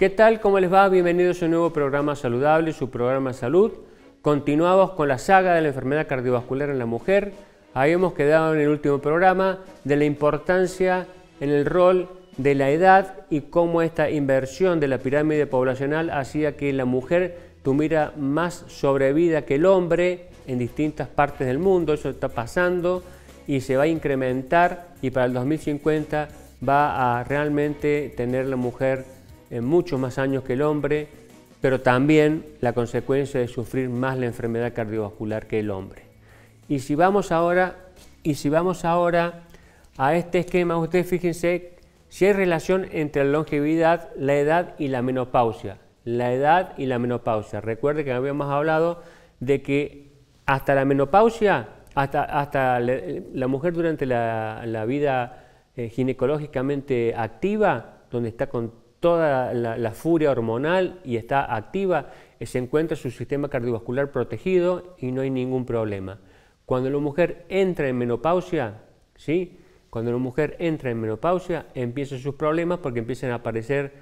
¿Qué tal? ¿Cómo les va? Bienvenidos a un nuevo programa saludable, su programa Salud. Continuamos con la saga de la enfermedad cardiovascular en la mujer. hemos quedado en el último programa de la importancia en el rol de la edad y cómo esta inversión de la pirámide poblacional hacía que la mujer tuviera más sobrevida que el hombre en distintas partes del mundo. Eso está pasando y se va a incrementar y para el 2050 va a realmente tener la mujer en muchos más años que el hombre, pero también la consecuencia de sufrir más la enfermedad cardiovascular que el hombre. Y si vamos ahora, y si vamos ahora a este esquema, ustedes fíjense si hay relación entre la longevidad, la edad y la menopausia. La edad y la menopausia. Recuerde que habíamos hablado de que hasta la menopausia, hasta, hasta la, mujer durante la, vida eh, ginecológicamente activa, donde está con toda la, furia hormonal y está activa, se encuentra su sistema cardiovascular protegido y no hay ningún problema. Cuando la mujer entra en menopausia, ¿sí? Cuando la mujer entra en menopausia, empiezan sus problemas porque empiezan a aparecer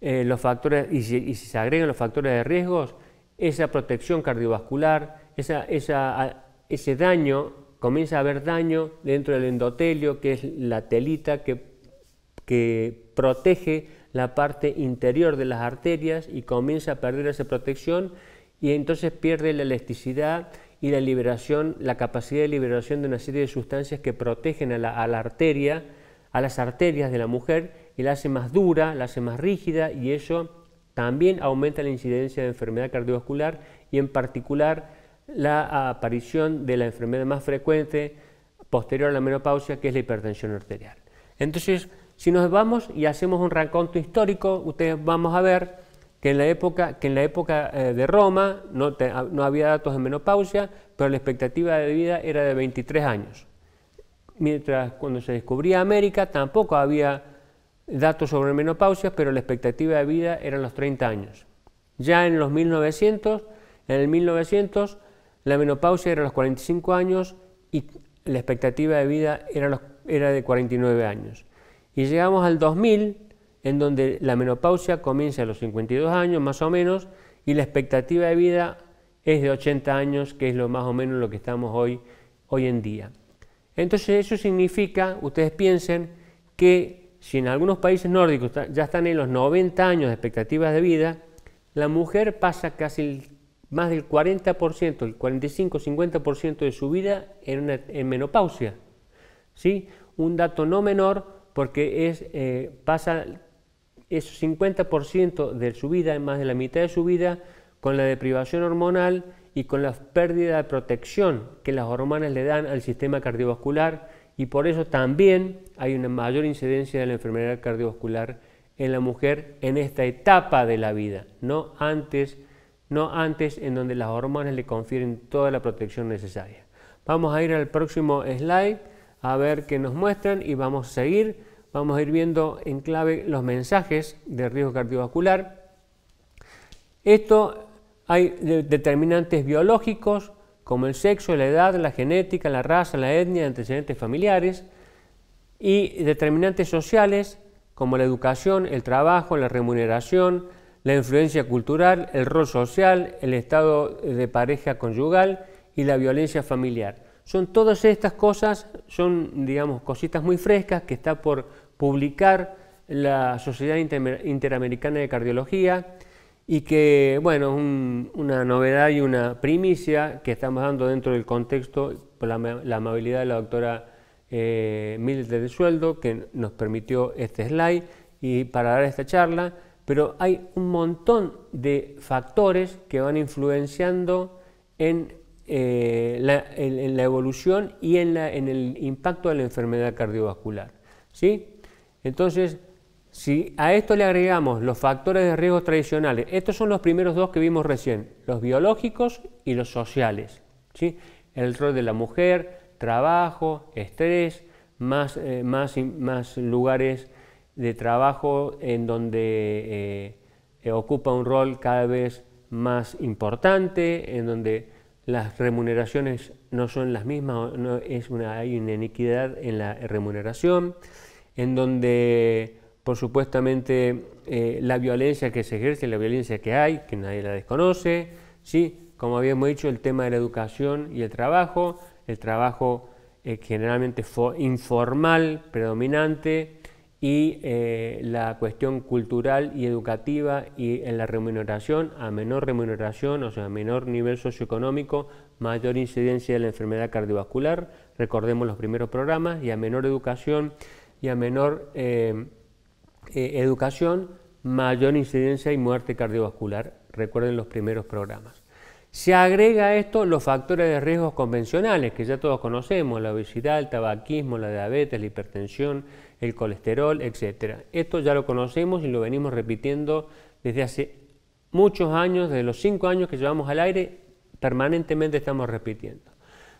eh, los factores, y si, se agregan los factores de riesgos, esa protección cardiovascular, ese daño, comienza a haber daño dentro del endotelio, que es la telita que, que protege la parte interior de las arterias y comienza a perder esa protección y entonces pierde la elasticidad y la liberación, la capacidad de liberación de una serie de sustancias que protegen a la, arteria, a las arterias de la mujer y la hace más dura, la hace más rígida y eso también aumenta la incidencia de enfermedad cardiovascular y en particular la aparición de la enfermedad más frecuente posterior a la menopausia, que es la hipertensión arterial. Entonces, si nos vamos y hacemos un raconto histórico, ustedes vamos a ver que en la época, que en la época eh, de Roma ah, no, había datos de menopausia, pero la expectativa de vida era de 23 años. Mientras cuando se descubría América tampoco había datos sobre menopausia, pero la expectativa de vida eran los 30 años. Ya en los 1900, en el 1900 la menopausia era los 45 años y la expectativa de vida era, era de 49 años. Y llegamos al 2000, en donde la menopausia comienza a los 52 años más o menos, y la expectativa de vida es de 80 años, que es lo más o menos lo que estamos hoy, hoy en día. Entonces eso significa, ustedes piensen, que si en algunos países nórdicos ya están en los 90 años de expectativas de vida, la mujer pasa casi más del 40%, el 45-50% de su vida en, en menopausia. ¿sí? Un dato no menor porque es, eh, pasa es 50% de su vida, más de la mitad de su vida, con la deprivación hormonal y con la pérdida de protección que las hormonas le dan al sistema cardiovascular y por eso también hay una mayor incidencia de la enfermedad cardiovascular en la mujer en esta etapa de la vida, no antes, no antes en donde las hormonas le confieren toda la protección necesaria. Vamos a ir al próximo slide a ver qué nos muestran y vamos a seguir. Vamos a ir viendo en clave los mensajes de riesgo cardiovascular. Esto hay determinantes biológicos como el sexo, la edad, la genética, la raza, la etnia, antecedentes familiares y determinantes sociales como la educación, el trabajo, la remuneración, la influencia cultural, el rol social, el estado de pareja conyugal y la violencia familiar. Son todas estas cosas, son, digamos, cositas muy frescas que está por publicar la Sociedad Interamericana de Cardiología y que, bueno, es una novedad y una primicia que estamos dando dentro del contexto por la, amabilidad de la doctora eh, de de Sueldo, que nos permitió este slide y para dar esta charla, pero hay un montón de factores que van influenciando en eh, la, en, la evolución y en, el impacto de la enfermedad cardiovascular. Entonces, si a esto le agregamos los factores de riesgo tradicionales, estos son los primeros dos que vimos recién, los biológicos y los sociales. El rol de la mujer, trabajo, estrés, más, eh, más, lugares de trabajo en donde eh, ocupa un rol cada vez más importante, en donde las remuneraciones no son las mismas, es una, hay una iniquidad en la remuneración, en donde por supuestamente eh, la violencia que se ejerce, la violencia que hay, que nadie la desconoce, ¿sí? como habíamos dicho, el tema de la educación y el trabajo, el trabajo eh, generalmente informal, predominante, y eh, la cuestión cultural y educativa y en la remuneración, a menor remuneración, o sea, a menor nivel socioeconómico, mayor incidencia de la enfermedad cardiovascular, recordemos los primeros programas, y a menor educación y a menor eh, eh, educación, mayor incidencia y muerte cardiovascular, recuerden los primeros programas. Se agrega a esto los factores de riesgos convencionales que ya todos conocemos, la obesidad, el tabaquismo, la diabetes, la hipertensión, el colesterol, etcétera Esto ya lo conocemos y lo venimos repitiendo desde hace muchos años, desde los cinco años que llevamos al aire, permanentemente estamos repitiendo.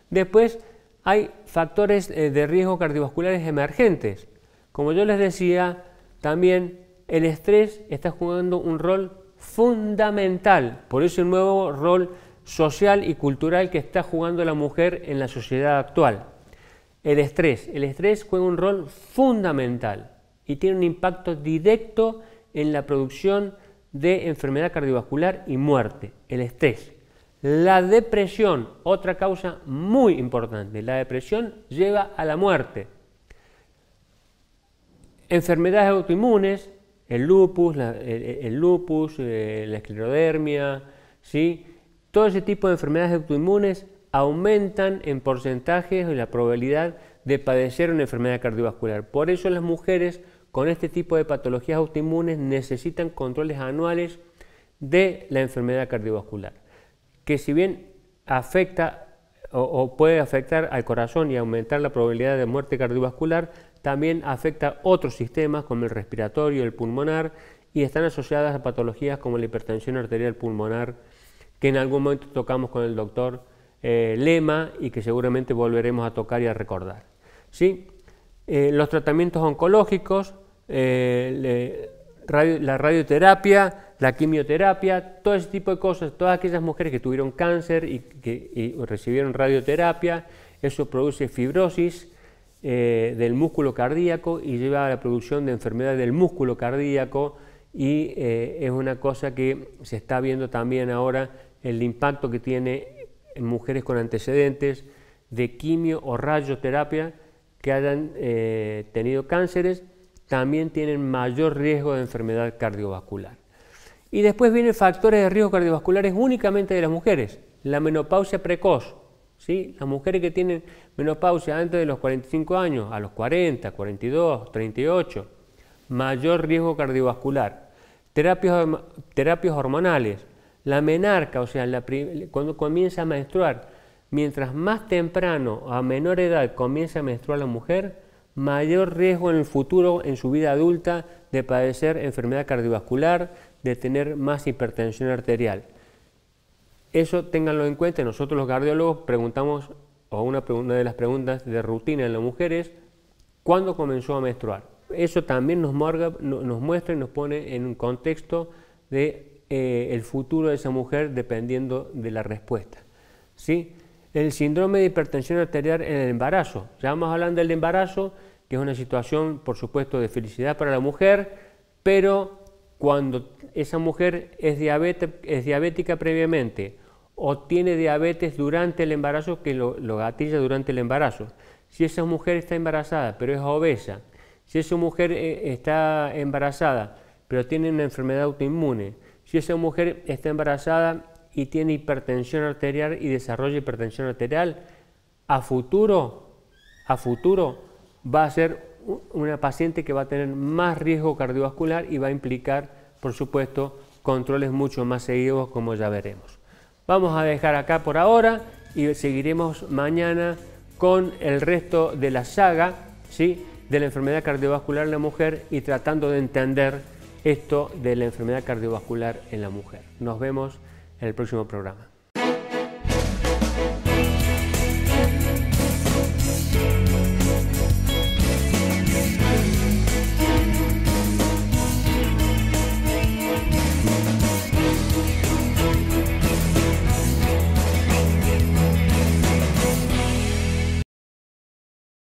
Después hay factores eh, de riesgo cardiovasculares emergentes. Como yo les decía, también el estrés está jugando un rol fundamental, por ese nuevo rol social y cultural que está jugando la mujer en la sociedad actual. El estrés. El estrés juega un rol fundamental y tiene un impacto directo en la producción de enfermedad cardiovascular y muerte. El estrés. La depresión, otra causa muy importante. La depresión lleva a la muerte. Enfermedades autoinmunes, el lupus, la, el, lupus, eh, la esclerodermia, ¿sí? todo ese tipo de enfermedades autoinmunes aumentan en porcentajes la probabilidad de padecer una enfermedad cardiovascular. Por eso las mujeres con este tipo de patologías autoinmunes necesitan controles anuales de la enfermedad cardiovascular, que si bien afecta o, puede afectar al corazón y aumentar la probabilidad de muerte cardiovascular, también afecta otros sistemas como el respiratorio, el pulmonar, y están asociadas a patologías como la hipertensión arterial pulmonar, que en algún momento tocamos con el doctor, eh, lema y que seguramente volveremos a tocar y a recordar. ¿sí? Eh, los tratamientos oncológicos, eh, la radioterapia, la quimioterapia, todo ese tipo de cosas, todas aquellas mujeres que tuvieron cáncer y que recibieron radioterapia, eso produce fibrosis del músculo cardíaco y lleva a la producción de enfermedades del músculo cardíaco y es una cosa que se está viendo también ahora el impacto que tiene mujeres con antecedentes de quimio o radioterapia que hayan eh, tenido cánceres, también tienen mayor riesgo de enfermedad cardiovascular. Y después vienen factores de riesgo cardiovasculares únicamente de las mujeres. La menopausia precoz, ¿sí? las mujeres que tienen menopausia antes de los 45 años, a los 40, 42, 38, mayor riesgo cardiovascular. terapias hormonales, la menarca, o sea, la, cuando comienza a menstruar, mientras más temprano, a menor edad, comienza a menstruar la mujer, mayor riesgo en el futuro, en su vida adulta, de padecer enfermedad cardiovascular, de tener más hipertensión arterial. Eso ténganlo en cuenta, nosotros los cardiólogos preguntamos, o una, de las preguntas de rutina en las mujeres, ¿cuándo comenzó a menstruar? Eso también nos muestra y nos pone en un contexto de eh, el futuro de esa mujer dependiendo de la respuesta. ¿sí? El síndrome de hipertensión arterial en el embarazo. Ya vamos hablando del embarazo, que es una situación, por supuesto, de felicidad para la mujer, pero cuando esa mujer es, es diabética previamente o tiene diabetes durante el embarazo, que lo, lo gatilla durante el embarazo. Si esa mujer está embarazada, pero es obesa, si esa mujer eh, está embarazada, pero tiene una enfermedad autoinmune, si esa mujer está embarazada y tiene hipertensión arterial y desarrolla hipertensión arterial, a futuro, a futuro va a ser una paciente que va a tener más riesgo cardiovascular y va a implicar, por supuesto, controles mucho más seguidos como ya veremos. Vamos a dejar acá por ahora y seguiremos mañana con el resto de la saga ¿sí? de la enfermedad cardiovascular en la mujer y tratando de entender esto de la enfermedad cardiovascular en la mujer. Nos vemos en el próximo programa.